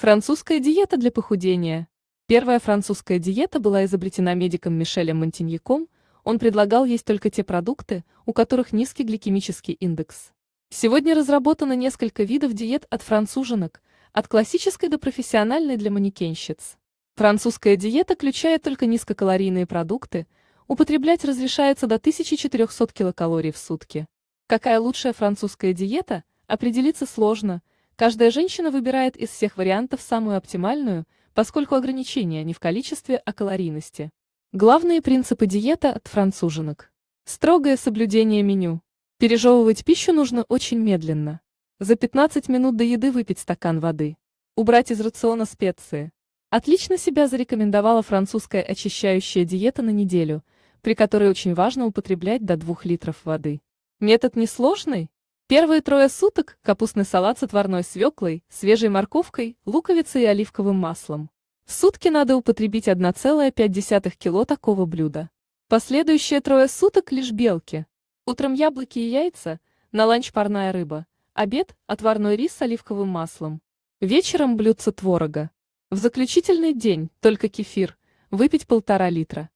Французская диета для похудения. Первая французская диета была изобретена медиком Мишелем Монтиньяком, он предлагал есть только те продукты, у которых низкий гликемический индекс. Сегодня разработано несколько видов диет от француженок, от классической до профессиональной для манекенщиц. Французская диета включает только низкокалорийные продукты, употреблять разрешается до 1400 килокалорий в сутки. Какая лучшая французская диета, определиться сложно – Каждая женщина выбирает из всех вариантов самую оптимальную, поскольку ограничения не в количестве, а калорийности. Главные принципы диета от француженок. Строгое соблюдение меню. Пережевывать пищу нужно очень медленно. За 15 минут до еды выпить стакан воды. Убрать из рациона специи. Отлично себя зарекомендовала французская очищающая диета на неделю, при которой очень важно употреблять до 2 литров воды. Метод несложный, Первые трое суток – капустный салат с отварной свеклой, свежей морковкой, луковицей и оливковым маслом. В сутки надо употребить 1,5 кило такого блюда. Последующие трое суток – лишь белки. Утром яблоки и яйца, на ланч парная рыба, обед – отварной рис с оливковым маслом. Вечером блюдце творога. В заключительный день – только кефир, выпить полтора литра.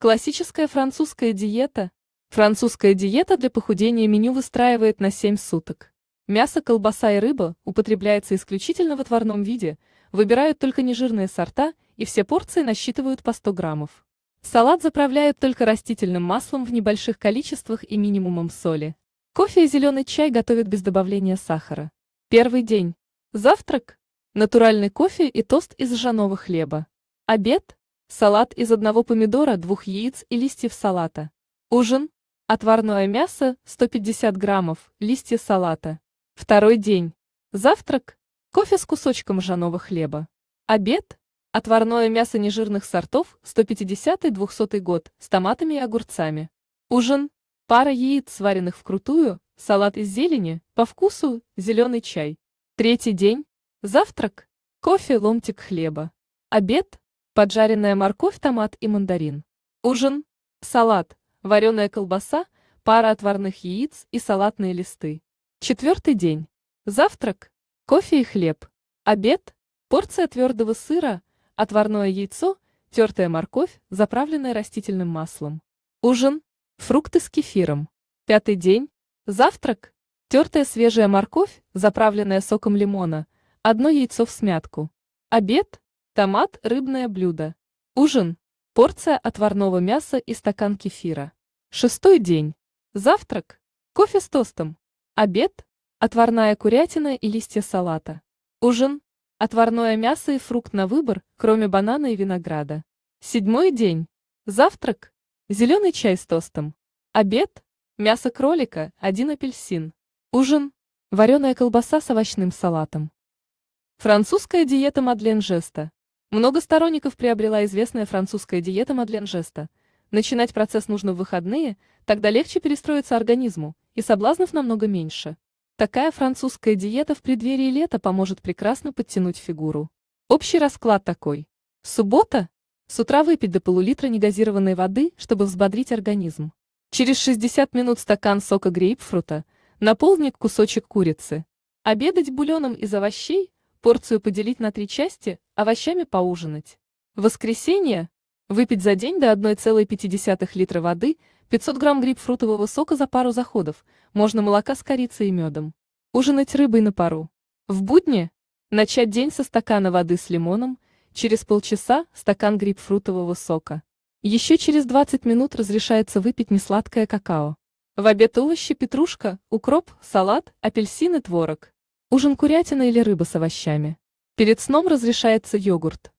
Классическая французская диета – Французская диета для похудения меню выстраивает на 7 суток. Мясо, колбаса и рыба употребляются исключительно в отварном виде, выбирают только нежирные сорта и все порции насчитывают по 100 граммов. Салат заправляют только растительным маслом в небольших количествах и минимумом соли. Кофе и зеленый чай готовят без добавления сахара. Первый день. Завтрак. Натуральный кофе и тост из ржаного хлеба. Обед. Салат из одного помидора, двух яиц и листьев салата. Ужин. Отварное мясо 150 граммов, листья салата. Второй день. Завтрак. Кофе с кусочком ржаного хлеба. Обед. Отварное мясо нежирных сортов 150-200 год с томатами и огурцами. Ужин. Пара яиц, сваренных вкрутую, салат из зелени, по вкусу, зеленый чай. Третий день. Завтрак. Кофе, ломтик хлеба. Обед. Поджаренная морковь, томат и мандарин. Ужин. Салат вареная колбаса, пара отварных яиц и салатные листы. Четвертый день. Завтрак. Кофе и хлеб. Обед. Порция твердого сыра, отварное яйцо, тертая морковь, заправленная растительным маслом. Ужин. Фрукты с кефиром. Пятый день. Завтрак. Тертая свежая морковь, заправленная соком лимона, одно яйцо в смятку. Обед. Томат, рыбное блюдо. Ужин. Порция отварного мяса и стакан кефира. Шестой день. Завтрак. Кофе с тостом. Обед. Отварная курятина и листья салата. Ужин. Отварное мясо и фрукт на выбор, кроме банана и винограда. Седьмой день. Завтрак. Зеленый чай с тостом. Обед. Мясо кролика, один апельсин. Ужин. Вареная колбаса с овощным салатом. Французская диета Мадлен Жеста. Много сторонников приобрела известная французская диета Мадлен Жеста. Начинать процесс нужно в выходные, тогда легче перестроиться организму, и соблазнов намного меньше. Такая французская диета в преддверии лета поможет прекрасно подтянуть фигуру. Общий расклад такой. Суббота? С утра выпить до полулитра негазированной воды, чтобы взбодрить организм. Через 60 минут стакан сока грейпфрута, наполник кусочек курицы. Обедать бульоном из овощей, порцию поделить на три части, овощами поужинать. воскресенье выпить за день до 1,5 литра воды, 500 грамм грейпфрутового сока за пару заходов, можно молока с корицей и медом. Ужинать рыбой на пару. В будни начать день со стакана воды с лимоном, через полчаса стакан грейпфрутового сока. Еще через 20 минут разрешается выпить несладкое какао. В обед овощи, петрушка, укроп, салат, апельсины, творог. Ужин курятина или рыба с овощами. Перед сном разрешается йогурт.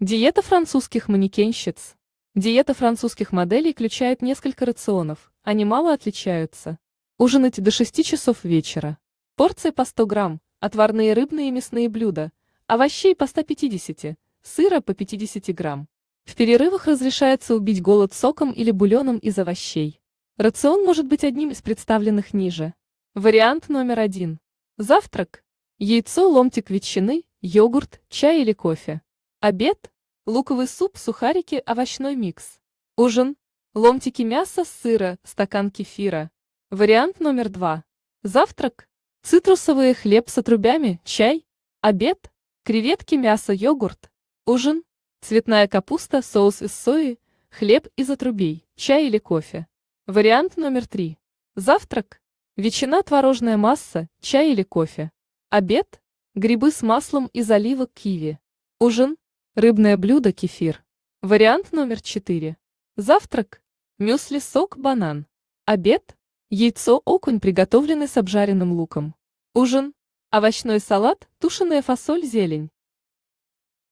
Диета французских манекенщиц. Диета французских моделей включает несколько рационов, они мало отличаются. Ужинать до 6 часов вечера. Порции по 100 грамм, отварные рыбные и мясные блюда, овощей по 150, сыра по 50 грамм. В перерывах разрешается убить голод соком или бульоном из овощей. Рацион может быть одним из представленных ниже. Вариант номер один. Завтрак. Яйцо, ломтик ветчины, йогурт, чай или кофе. Обед. Луковый суп, сухарики, овощной микс. Ужин. Ломтики мяса, сыра, стакан кефира. Вариант номер два. Завтрак. Цитрусовые хлеб с отрубями, чай. Обед. Креветки, мясо, йогурт. Ужин. Цветная капуста, соус из сои, хлеб из отрубей, чай или кофе. Вариант номер три. Завтрак. Ветчина, творожная масса, чай или кофе. Обед – грибы с маслом и оливок киви. Ужин – рыбное блюдо, кефир. Вариант номер 4. Завтрак – мюсли, сок, банан. Обед – яйцо, окунь, приготовленный с обжаренным луком. Ужин – овощной салат, тушеная фасоль, зелень.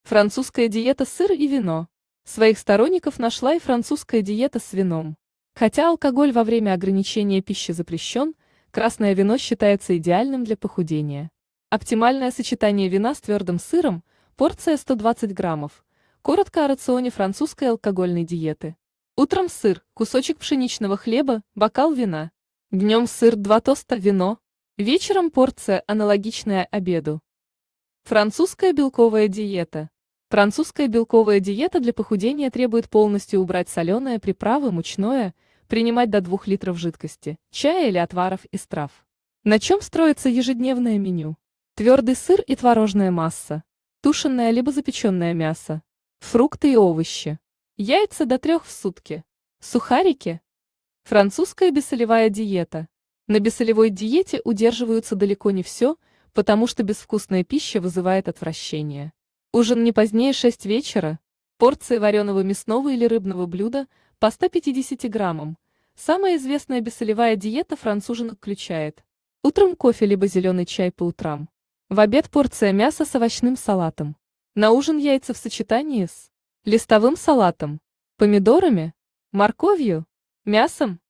Французская диета сыр и вино. Своих сторонников нашла и французская диета с вином. Хотя алкоголь во время ограничения пищи запрещен – Красное вино считается идеальным для похудения. Оптимальное сочетание вина с твердым сыром, порция 120 граммов. Коротко о рационе французской алкогольной диеты. Утром сыр, кусочек пшеничного хлеба, бокал вина. Днем сыр, два тоста, вино. Вечером порция, аналогичная обеду. Французская белковая диета. Французская белковая диета для похудения требует полностью убрать соленое, приправы, мучное – Принимать до 2 литров жидкости, чая или отваров из трав. На чем строится ежедневное меню? Твердый сыр и творожная масса. Тушенное либо запеченное мясо. Фрукты и овощи. Яйца до трех в сутки. Сухарики. Французская бессолевая диета. На бессолевой диете удерживаются далеко не все, потому что безвкусная пища вызывает отвращение. Ужин не позднее 6 вечера, Порция вареного мясного или рыбного блюда по 150 граммам. Самая известная бессолевая диета француженок включает утром кофе либо зеленый чай по утрам. В обед порция мяса с овощным салатом. На ужин яйца в сочетании с листовым салатом, помидорами, морковью, мясом.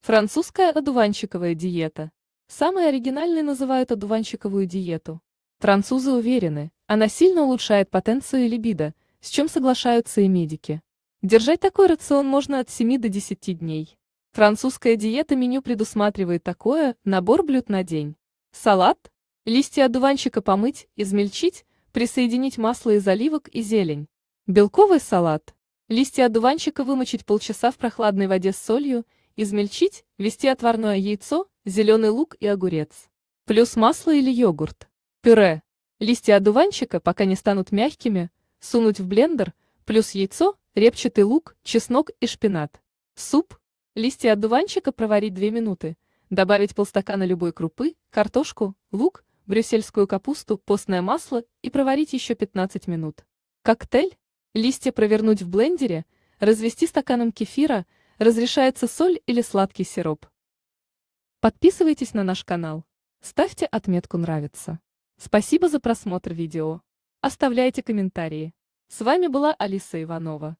Французская одуванчиковая диета. Самые оригинальные называют одуванчиковую диету. Французы уверены, она сильно улучшает потенцию и либидо – с чем соглашаются и медики. Держать такой рацион можно от 7 до 10 дней. Французская диета меню предусматривает такое, набор блюд на день. Салат, листья одуванчика помыть, измельчить, присоединить масло из оливок и зелень. Белковый салат. Листья одуванчика вымочить полчаса в прохладной воде с солью, измельчить, ввести отварное яйцо, зеленый лук и огурец. Плюс масло или йогурт. Пюре. Листья одуванчика, пока не станут мягкими, Сунуть в блендер, плюс яйцо, репчатый лук, чеснок и шпинат. Суп. Листья одуванчика проварить 2 минуты. Добавить полстакана любой крупы, картошку, лук, брюссельскую капусту, постное масло и проварить еще 15 минут. Коктейль. Листья провернуть в блендере, развести стаканом кефира, разрешается соль или сладкий сироп. Подписывайтесь на наш канал. Ставьте отметку «Нравится». Спасибо за просмотр видео. Оставляйте комментарии. С вами была Алиса Иванова.